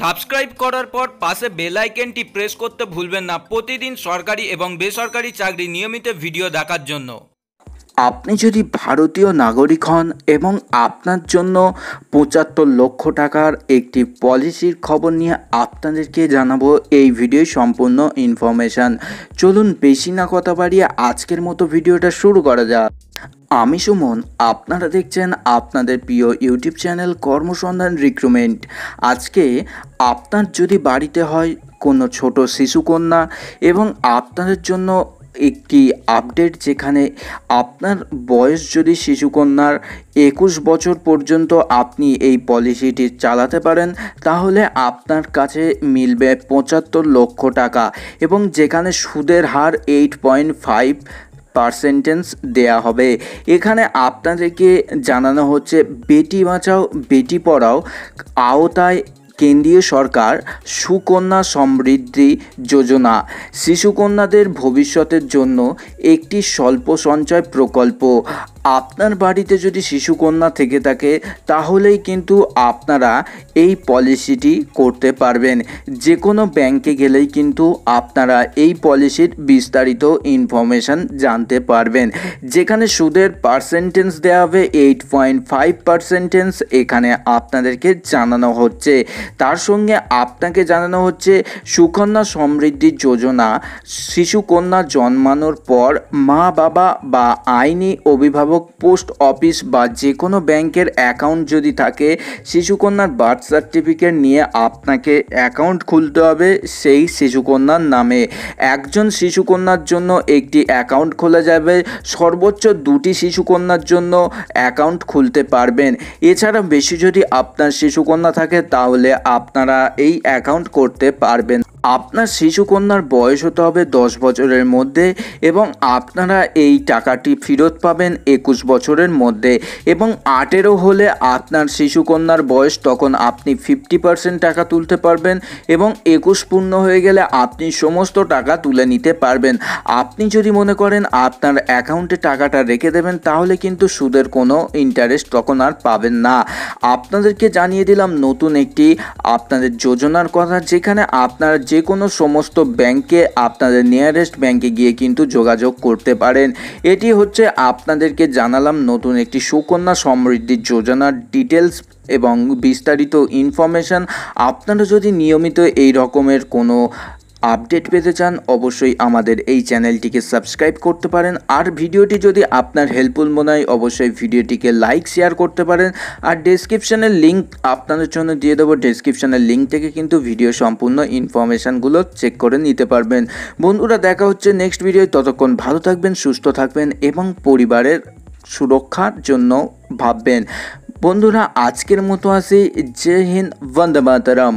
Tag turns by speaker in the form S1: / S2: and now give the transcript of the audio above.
S1: subscribe করার পর পাশে বেল আইকনটি প্রেস করতে ভুলবেন না প্রতিদিন সরকারি এবং বেসরকারি চাকরি নিয়মিত ভিডিও দেখার জন্য আপনি যদি ভারতীয় নাগরিক হন এবং আপনার জন্য পঁচাত্তর লক্ষ টাকার একটি পলিসির খবর নিয়ে আপনাদেরকে জানাবো এই ভিডিও সম্পূর্ণ ইনফরমেশান চলুন বেশি না কথা বাড়িয়ে আজকের মতো ভিডিওটা শুরু করা যাক আমি সুমন আপনারা দেখছেন আপনাদের প্রিয় ইউটিউব চ্যানেল কর্মসন্ধান রিক্রুটমেন্ট আজকে আপনার যদি বাড়িতে হয় কোনো ছোট শিশুকন্যা এবং আপনাদের জন্য একটি আপডেট যেখানে আপনার বয়স যদি শিশুকন্যার একুশ বছর পর্যন্ত আপনি এই পলিসিটি চালাতে পারেন তাহলে আপনার কাছে মিলবে পঁচাত্তর লক্ষ টাকা এবং যেখানে সুদের হার এইট পয়েন্ট ফাইভ পার্সেন্টেন্স দেয়া হবে এখানে আপনাদেরকে জানানো হচ্ছে বেটি বাঁচাও বেটি পড়াও আওতায় কেন্দ্রীয় সরকার সুকন্যা সমৃদ্ধি যোজনা শিশুকন্যাদের ভবিষ্যতের জন্য একটি স্বল্প সঞ্চয় প্রকল্প আপনার বাড়িতে যদি শিশুকন্যা থেকে থাকে তাহলেই কিন্তু আপনারা এই পলিসিটি করতে পারবেন যে কোনো ব্যাংকে গেলেই কিন্তু আপনারা এই পলিসির বিস্তারিত ইনফরমেশান জানতে পারবেন যেখানে সুদের পার্সেন্টেজ দেওয়া হবে এইট পয়েন্ট ফাইভ পার্সেন্টেজ এখানে আপনাদেরকে জানানো হচ্ছে তার সঙ্গে আপনাকে জানানো হচ্ছে সুকন্যা সমৃদ্ধি যোজনা শিশুকন্যা জন্মানোর পর মা বাবা বা আইনি অভিভাবক অভিভাবক পোস্ট অফিস বা যে কোনো ব্যাংকের অ্যাকাউন্ট যদি থাকে শিশুকন্যার বার্থ সার্টিফিকেট নিয়ে আপনাকে অ্যাকাউন্ট খুলতে হবে সেই শিশুকন্যার নামে একজন শিশুকন্যার জন্য একটি অ্যাকাউন্ট খোলা যাবে সর্বোচ্চ দুটি শিশুকন্যার জন্য অ্যাকাউন্ট খুলতে পারবেন এছাড়া বেশি যদি আপনার শিশুকন্যা থাকে তাহলে আপনারা এই অ্যাকাউন্ট করতে পারবেন আপনার শিশুকন্যার বয়স হতে হবে দশ বছরের মধ্যে এবং আপনারা এই টাকাটি ফেরত পাবেন একুশ বছরের মধ্যে এবং আটেরো হলে আপনার শিশুকন্যার বয়স তখন আপনি ফিফটি পার্সেন্ট টাকা তুলতে পারবেন এবং একুশ পূর্ণ হয়ে গেলে আপনি সমস্ত টাকা তুলে নিতে পারবেন আপনি যদি মনে করেন আপনার অ্যাকাউন্টে টাকাটা রেখে দেবেন তাহলে কিন্তু সুদের কোনো ইন্টারেস্ট তখন আর পাবেন না আপনাদেরকে জানিয়ে দিলাম নতুন একটি আপনাদের যোজনার কথা যেখানে আপনারা যে কোনো সমস্ত ব্যাংকে আপনাদের নিয়ারেস্ট ব্যাংকে গিয়ে কিন্তু যোগাযোগ করতে পারেন এটি হচ্ছে আপনাদেরকে জানালাম নতুন একটি সুকন্যা সমৃদ্ধি যোজনার ডিটেলস এবং বিস্তারিত ইনফরমেশান আপনারা যদি নিয়মিত এই রকমের কোনো আপডেট পেতে চান অবশ্যই আমাদের এই চ্যানেলটিকে সাবস্ক্রাইব করতে পারেন আর ভিডিওটি যদি আপনার হেল্পফুল মনে হয় অবশ্যই ভিডিওটিকে লাইক শেয়ার করতে পারেন আর ডেসক্রিপশানের লিঙ্ক আপনাদের জন্য দিয়ে দেবো ডেসক্রিপশানের লিঙ্ক থেকে কিন্তু ভিডিও সম্পূর্ণ ইনফরমেশানগুলো চেক করে নিতে পারবেন বন্ধুরা দেখা হচ্ছে নেক্সট ভিডিও ততক্ষণ ভালো থাকবেন সুস্থ থাকবেন এবং পরিবারের সুরক্ষার জন্য ভাববেন বন্ধুরা আজকের মতো আসি জয় হিন্দ বন্দে মাতারাম